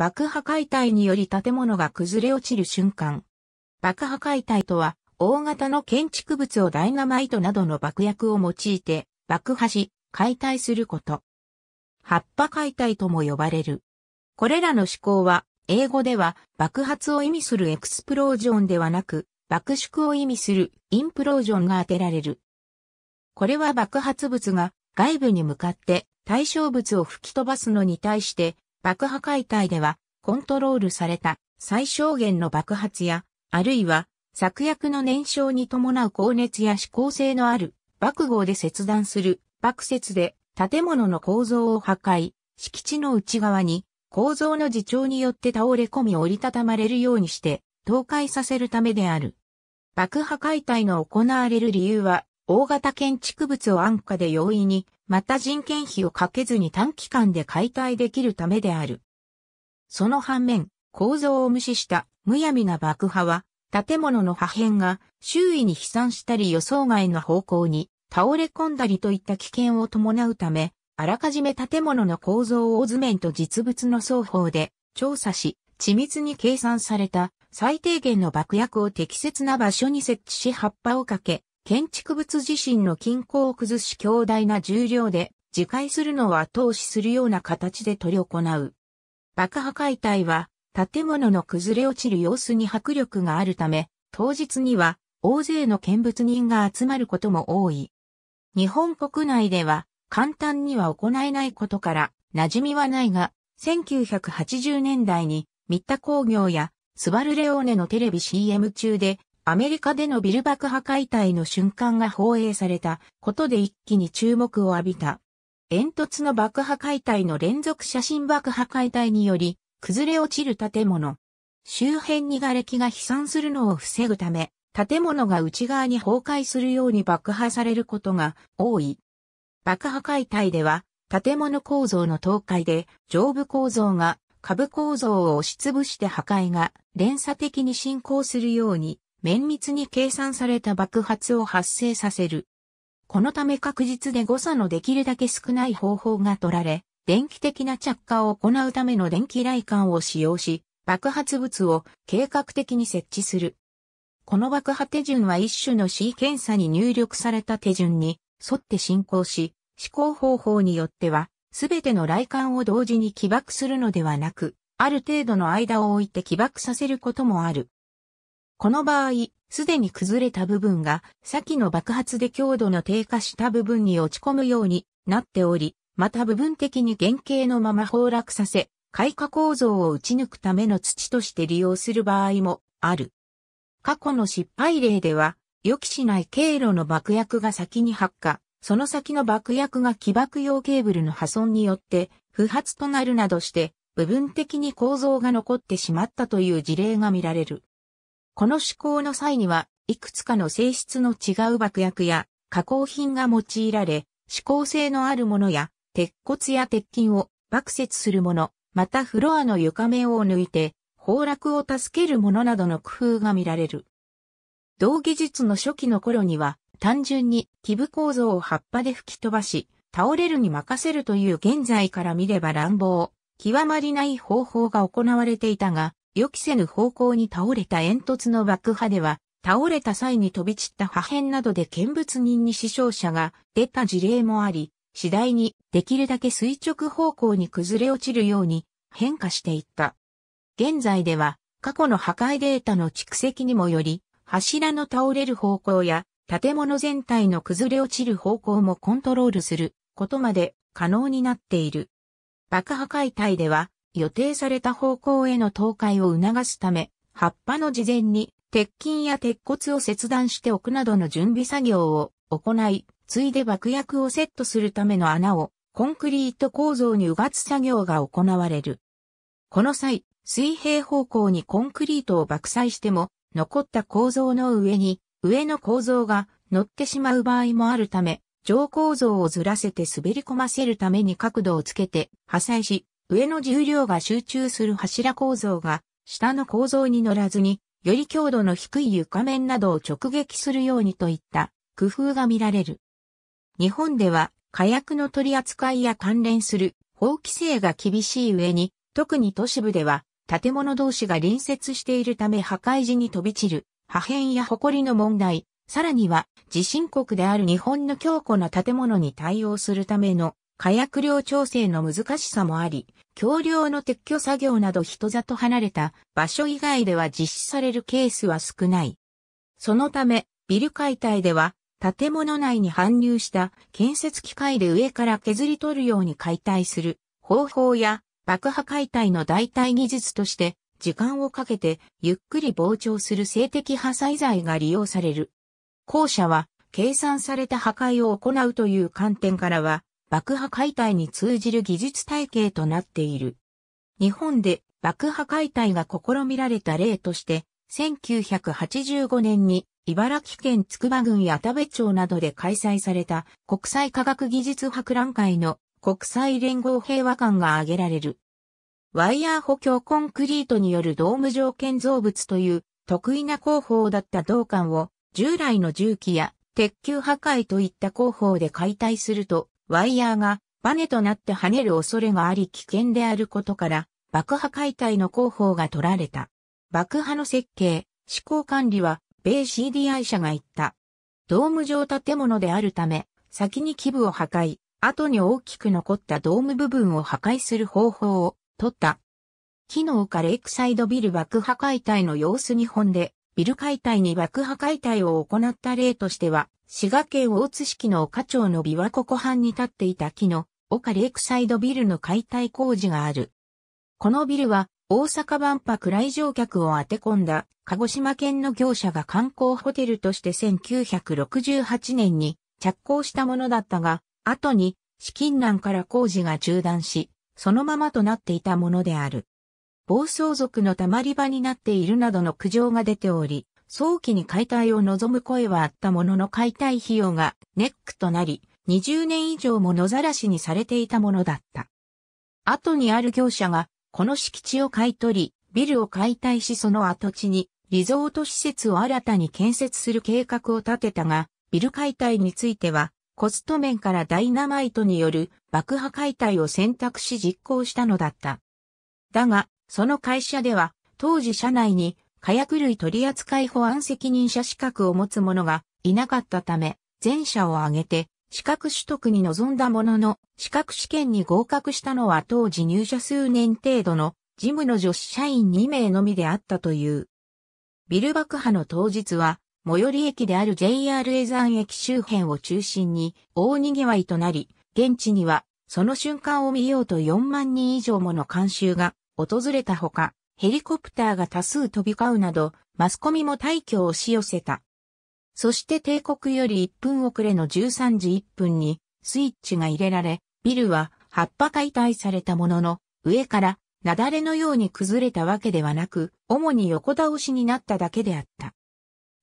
爆破解体により建物が崩れ落ちる瞬間。爆破解体とは、大型の建築物をダイナマイトなどの爆薬を用いて、爆破し、解体すること。葉っぱ解体とも呼ばれる。これらの思考は、英語では爆発を意味するエクスプロージョンではなく、爆縮を意味するインプロージョンが当てられる。これは爆発物が外部に向かって対象物を吹き飛ばすのに対して爆破解体では、コントロールされた最小限の爆発や、あるいは、作薬の燃焼に伴う高熱や指向性のある爆豪で切断する爆説で建物の構造を破壊、敷地の内側に構造の自重によって倒れ込み折りたたまれるようにして倒壊させるためである。爆破解体の行われる理由は、大型建築物を安価で容易にまた人件費をかけずに短期間で解体できるためである。その反面、構造を無視したむやみな爆破は、建物の破片が周囲に飛散したり予想外の方向に倒れ込んだりといった危険を伴うため、あらかじめ建物の構造を図面と実物の双方で調査し、緻密に計算された最低限の爆薬を適切な場所に設置し葉っぱをかけ、建築物自身の均衡を崩し強大な重量で自壊するのは投資するような形で取り行う。爆破解体は建物の崩れ落ちる様子に迫力があるため、当日には大勢の見物人が集まることも多い。日本国内では簡単には行えないことから馴染みはないが、1980年代に三田工業やスバルレオーネのテレビ CM 中でアメリカでのビル爆破解体の瞬間が放映されたことで一気に注目を浴びた。煙突の爆破解体の連続写真爆破解体により、崩れ落ちる建物。周辺に瓦礫が飛散するのを防ぐため、建物が内側に崩壊するように爆破されることが多い。爆破解体では、建物構造の倒壊で、上部構造が下部構造を押しつぶして破壊が連鎖的に進行するように綿密に計算された爆発を発生させる。このため確実で誤差のできるだけ少ない方法が取られ、電気的な着火を行うための電気雷管を使用し、爆発物を計画的に設置する。この爆破手順は一種の C 検査に入力された手順に沿って進行し、試行方法によっては、すべての雷管を同時に起爆するのではなく、ある程度の間を置いて起爆させることもある。この場合、すでに崩れた部分が、先の爆発で強度の低下した部分に落ち込むようになっており、また部分的に原型のまま崩落させ、開花構造を打ち抜くための土として利用する場合もある。過去の失敗例では、予期しない経路の爆薬が先に発火、その先の爆薬が起爆用ケーブルの破損によって不発となるなどして、部分的に構造が残ってしまったという事例が見られる。この試行の際には、いくつかの性質の違う爆薬や加工品が用いられ、指向性のあるものや、鉄骨や鉄筋を爆設するもの、またフロアの床面を抜いて、崩落を助けるものなどの工夫が見られる。同技術の初期の頃には、単純に基部構造を葉っぱで吹き飛ばし、倒れるに任せるという現在から見れば乱暴、極まりない方法が行われていたが、予期せぬ方向に倒れた煙突の爆破では、倒れた際に飛び散った破片などで見物人に死傷者が出た事例もあり、次第にできるだけ垂直方向に崩れ落ちるように変化していった。現在では過去の破壊データの蓄積にもより、柱の倒れる方向や建物全体の崩れ落ちる方向もコントロールすることまで可能になっている。爆破解体では予定された方向への倒壊を促すため、葉っぱの事前に鉄筋や鉄骨を切断しておくなどの準備作業を行い、ついで爆薬をセットするための穴をコンクリート構造にうがつ作業が行われる。この際、水平方向にコンクリートを爆砕しても、残った構造の上に、上の構造が乗ってしまう場合もあるため、上構造をずらせて滑り込ませるために角度をつけて破砕し、上の重量が集中する柱構造が、下の構造に乗らずに、より強度の低い床面などを直撃するようにといった工夫が見られる。日本では火薬の取り扱いや関連する法規制が厳しい上に、特に都市部では建物同士が隣接しているため破壊時に飛び散る破片や埃の問題、さらには地震国である日本の強固な建物に対応するための火薬量調整の難しさもあり、橋梁の撤去作業など人里離れた場所以外では実施されるケースは少ない。そのため、ビル解体では、建物内に搬入した建設機械で上から削り取るように解体する方法や爆破解体の代替技術として時間をかけてゆっくり膨張する性的破砕剤が利用される。後者は計算された破壊を行うという観点からは爆破解体に通じる技術体系となっている。日本で爆破解体が試みられた例として、1985年に茨城県筑波郡や田部町などで開催された国際科学技術博覧会の国際連合平和館が挙げられる。ワイヤー補強コンクリートによるドーム状建造物という得意な工法だった銅管を従来の重機や鉄球破壊といった工法で解体するとワイヤーがバネとなって跳ねる恐れがあり危険であることから、爆破解体の広報が取られた。爆破の設計、施考管理は、米 CDI 社が言った。ドーム状建物であるため、先に基部を破壊、後に大きく残ったドーム部分を破壊する方法を取った。機能かレイクサイドビル爆破解体の様子日本で、ビル解体に爆破解体を行った例としては、滋賀県大津市の岡町の琵琶湖湖畔に立っていた木の岡レイクサイドビルの解体工事がある。このビルは大阪万博来場客を当て込んだ鹿児島県の業者が観光ホテルとして1968年に着工したものだったが、後に資金難から工事が中断し、そのままとなっていたものである。暴走族の溜まり場になっているなどの苦情が出ており、早期に解体を望む声はあったものの解体費用がネックとなり、20年以上も野ざらしにされていたものだった。後にある業者が、この敷地を買い取り、ビルを解体しその跡地に、リゾート施設を新たに建設する計画を立てたが、ビル解体については、コスト面からダイナマイトによる爆破解体を選択し実行したのだった。だが、その会社では、当時社内に火薬類取扱保安責任者資格を持つ者がいなかったため、全社を挙げて資格取得に臨んだものの、資格試験に合格したのは当時入社数年程度の事務の女子社員2名のみであったという。ビル爆破の当日は、最寄り駅である JR 江山駅周辺を中心に大賑わいとなり、現地にはその瞬間を見ようと4万人以上もの監修が訪れたほか、ヘリコプターが多数飛び交うなど、マスコミも退去を押し寄せた。そして帝国より1分遅れの13時1分にスイッチが入れられ、ビルは葉っぱ解体されたものの、上から雪崩のように崩れたわけではなく、主に横倒しになっただけであった。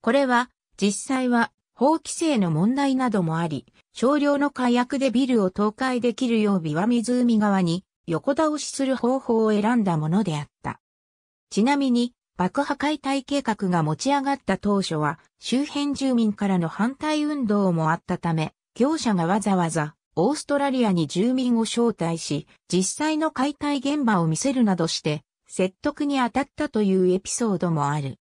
これは、実際は法規制の問題などもあり、少量の火薬でビルを倒壊できるよう琵琶湖側に横倒しする方法を選んだものであっちなみに、爆破解体計画が持ち上がった当初は、周辺住民からの反対運動もあったため、業者がわざわざ、オーストラリアに住民を招待し、実際の解体現場を見せるなどして、説得に当たったというエピソードもある。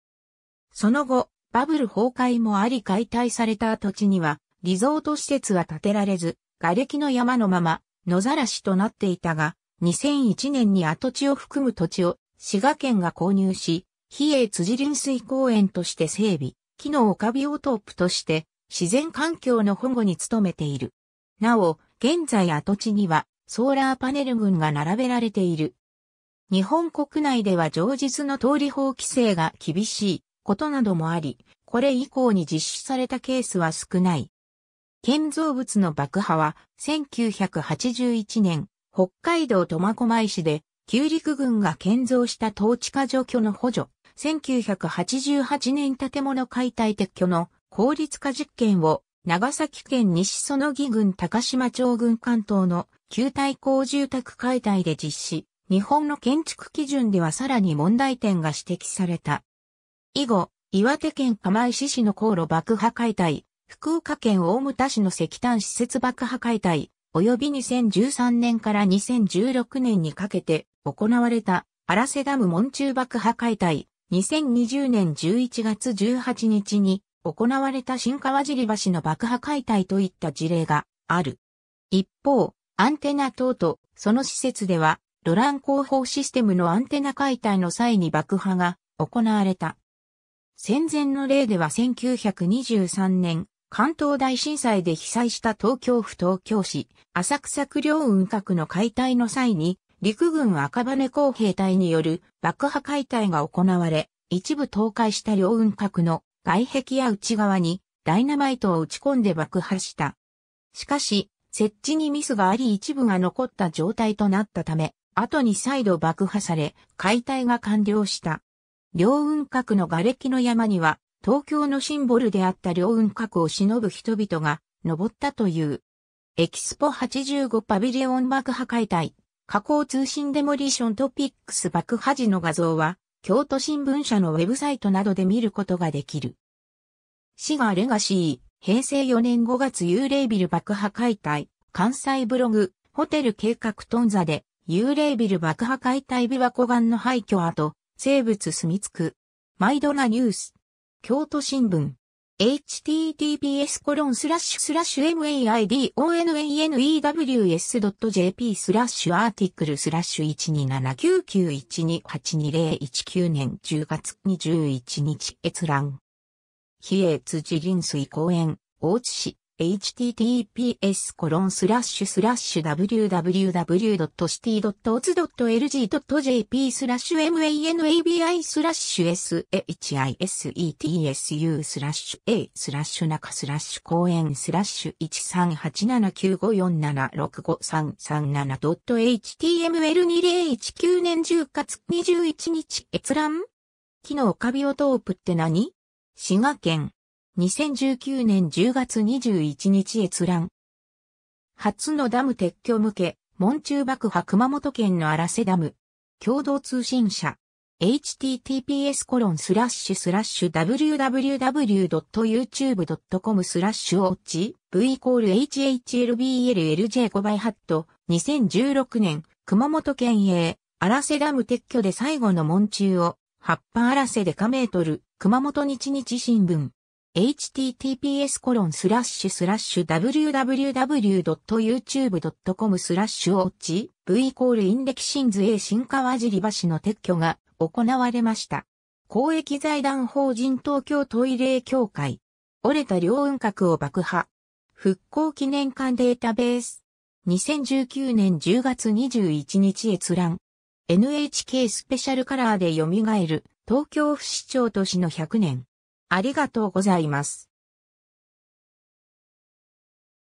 その後、バブル崩壊もあり解体された土地には、リゾート施設は建てられず、瓦礫の山のまま、野ざらしとなっていたが、2001年に跡地を含む土地を滋賀県が購入し、比叡辻林水公園として整備、木の丘ビオトープとして自然環境の保護に努めている。なお、現在跡地にはソーラーパネル群が並べられている。日本国内では常日の通り法規制が厳しいことなどもあり、これ以降に実施されたケースは少ない。建造物の爆破は1981年、北海道苫小牧市で旧陸軍が建造した統治下除去の補助、1988年建物解体撤去の効率化実験を長崎県西園木郡高島町郡関東の旧対抗住宅解体で実施、日本の建築基準ではさらに問題点が指摘された。以後、岩手県釜石市の航路爆破解体、福岡県大牟田市の石炭施設爆破解体、及び2013年から2016年にかけて行われた荒瀬ダム門中爆破解体、2020年11月18日に行われた新川尻橋の爆破解体といった事例がある。一方、アンテナ等とその施設では、ドラン広報システムのアンテナ解体の際に爆破が行われた。戦前の例では1923年、関東大震災で被災した東京府東京市、浅草区両雲閣の解体の際に、陸軍赤羽工兵隊による爆破解体が行われ、一部倒壊した両運閣の外壁や内側にダイナマイトを打ち込んで爆破した。しかし、設置にミスがあり一部が残った状態となったため、後に再度爆破され、解体が完了した。両運閣の瓦礫の山には、東京のシンボルであった両運閣を忍ぶ人々が登ったという。エキスポ85パビリオン爆破解体加工通信デモリショントピックス爆破時の画像は、京都新聞社のウェブサイトなどで見ることができる。滋がレガシー、平成4年5月幽霊ビル爆破解体、関西ブログ、ホテル計画頓座で、幽霊ビル爆破解体琵琶湖岸の廃墟跡、生物住み着く。毎度なニュース。京都新聞。https コロンスラッシュスラッシュ maidonenws.jp スラッシュアーティクルスラッシュ1279912822019年10月21日閲覧。比叡辻林水公園、大津市。https www.city.oz.lg.jp manabi スラ shisetsu スラッ a 中スラッシュ公園スラッシュ 1387954765337.html2019 年10月21日閲覧機能カビオトープって何滋賀県2019年10月21日閲覧。初のダム撤去向け、門中爆破熊本県の荒瀬ダム。共同通信社。https コロンスラッシュスラッシュ www.youtube.com スラッシュオッチ v イコール hhlblj5 倍ハット2016年熊本県営荒瀬ダム撤去で最後の門中を葉っぱ荒瀬でカメートル熊本日日新聞 https://www.youtube.com スラッシュオッチ v イコールインレキシンズ A 新川尻橋の撤去が行われました。公益財団法人東京トイレ協会。折れた両運閣を爆破。復興記念館データベース。2019年10月21日閲覧。NHK スペシャルカラーで蘇る東京府市長都市の100年。ありがとうございます。